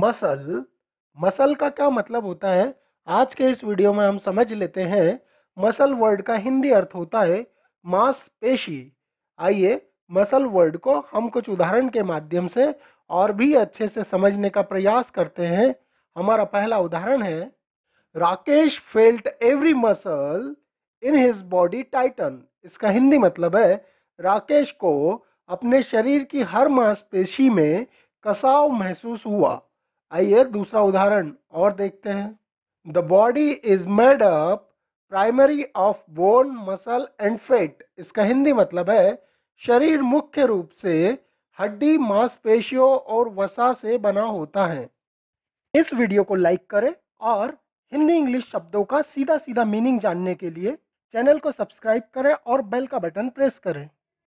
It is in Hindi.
मसल मसल का क्या मतलब होता है आज के इस वीडियो में हम समझ लेते हैं मसल वर्ड का हिंदी अर्थ होता है मांसपेशी आइए मसल वर्ड को हम कुछ उदाहरण के माध्यम से और भी अच्छे से समझने का प्रयास करते हैं हमारा पहला उदाहरण है Rakesh felt every muscle in his body tighten इसका हिंदी मतलब है राकेश को अपने शरीर की हर मांसपेशी में कसाव महसूस हुआ आइए दूसरा उदाहरण और देखते हैं the body is made up primary of bone muscle and fat इसका हिंदी मतलब है शरीर मुख्य रूप से हड्डी मांसपेशियों और वसा से बना होता है इस वीडियो को लाइक करें और हिंदी इंग्लिश शब्दों का सीधा सीधा मीनिंग जानने के लिए चैनल को सब्सक्राइब करें और बेल का बटन प्रेस करें